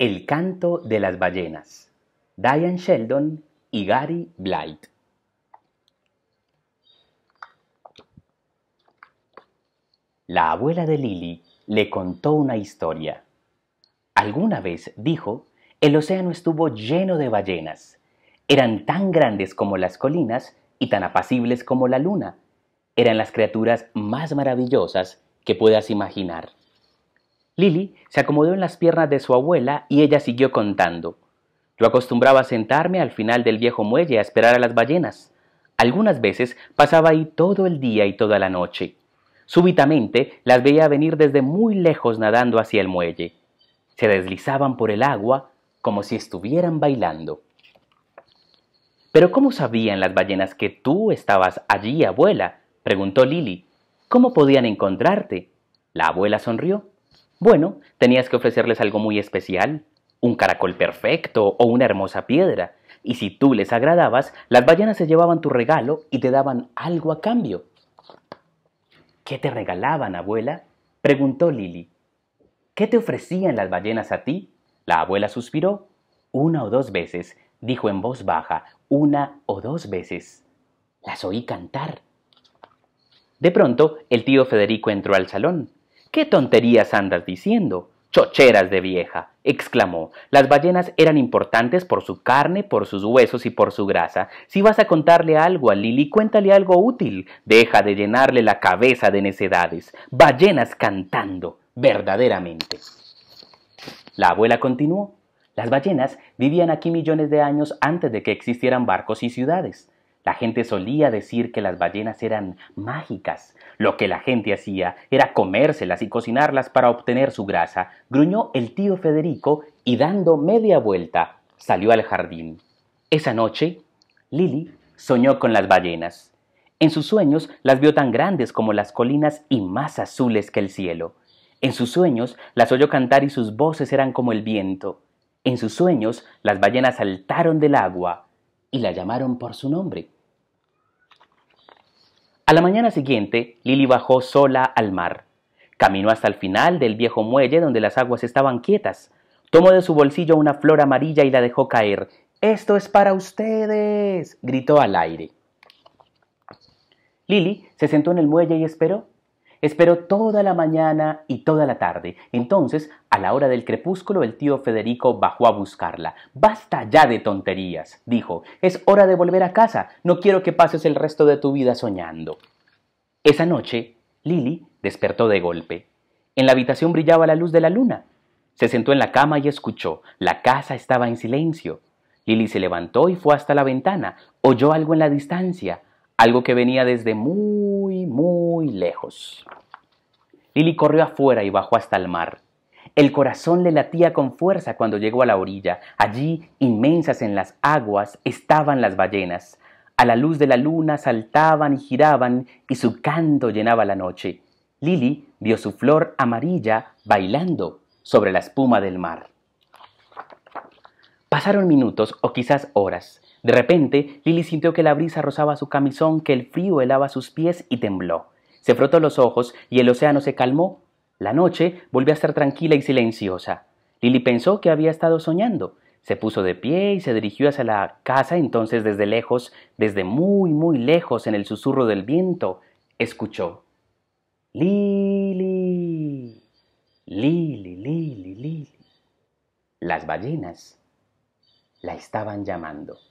El canto de las ballenas. Diane Sheldon y Gary Blight. La abuela de Lily le contó una historia. Alguna vez, dijo, el océano estuvo lleno de ballenas. Eran tan grandes como las colinas y tan apacibles como la luna. Eran las criaturas más maravillosas que puedas imaginar. Lily se acomodó en las piernas de su abuela y ella siguió contando. Yo acostumbraba a sentarme al final del viejo muelle a esperar a las ballenas. Algunas veces pasaba ahí todo el día y toda la noche. Súbitamente las veía venir desde muy lejos nadando hacia el muelle. Se deslizaban por el agua como si estuvieran bailando. Pero ¿cómo sabían las ballenas que tú estabas allí, abuela? preguntó Lily. ¿Cómo podían encontrarte? La abuela sonrió. Bueno, tenías que ofrecerles algo muy especial, un caracol perfecto o una hermosa piedra, y si tú les agradabas, las ballenas se llevaban tu regalo y te daban algo a cambio. ¿Qué te regalaban, abuela? preguntó Lili. ¿Qué te ofrecían las ballenas a ti? La abuela suspiró. Una o dos veces, dijo en voz baja, una o dos veces. Las oí cantar. De pronto, el tío Federico entró al salón. ¿Qué tonterías andas diciendo? Chocheras de vieja, exclamó. Las ballenas eran importantes por su carne, por sus huesos y por su grasa. Si vas a contarle algo a Lili, cuéntale algo útil. Deja de llenarle la cabeza de necedades. Ballenas cantando, verdaderamente. La abuela continuó. Las ballenas vivían aquí millones de años antes de que existieran barcos y ciudades. La gente solía decir que las ballenas eran mágicas. Lo que la gente hacía era comérselas y cocinarlas para obtener su grasa, gruñó el tío Federico y dando media vuelta salió al jardín. Esa noche, Lily soñó con las ballenas. En sus sueños las vio tan grandes como las colinas y más azules que el cielo. En sus sueños las oyó cantar y sus voces eran como el viento. En sus sueños las ballenas saltaron del agua y la llamaron por su nombre. A la mañana siguiente, Lily bajó sola al mar. Caminó hasta el final del viejo muelle donde las aguas estaban quietas. Tomó de su bolsillo una flor amarilla y la dejó caer. Esto es para ustedes, gritó al aire. Lily se sentó en el muelle y esperó. Esperó toda la mañana y toda la tarde. Entonces, a la hora del crepúsculo, el tío Federico bajó a buscarla. Basta ya de tonterías, dijo. Es hora de volver a casa. No quiero que pases el resto de tu vida soñando. Esa noche, Lili despertó de golpe. En la habitación brillaba la luz de la luna. Se sentó en la cama y escuchó. La casa estaba en silencio. Lili se levantó y fue hasta la ventana. Oyó algo en la distancia algo que venía desde muy, muy lejos. Lily corrió afuera y bajó hasta el mar. El corazón le latía con fuerza cuando llegó a la orilla. Allí, inmensas en las aguas, estaban las ballenas. A la luz de la luna saltaban y giraban y su canto llenaba la noche. Lily vio su flor amarilla bailando sobre la espuma del mar. Pasaron minutos o quizás horas. De repente, Lily sintió que la brisa rozaba su camisón, que el frío helaba sus pies y tembló. Se frotó los ojos y el océano se calmó. La noche volvió a estar tranquila y silenciosa. Lili pensó que había estado soñando. Se puso de pie y se dirigió hacia la casa, entonces desde lejos, desde muy, muy lejos, en el susurro del viento, escuchó. Lili, Lili, Lili, Lili. Las ballenas la estaban llamando.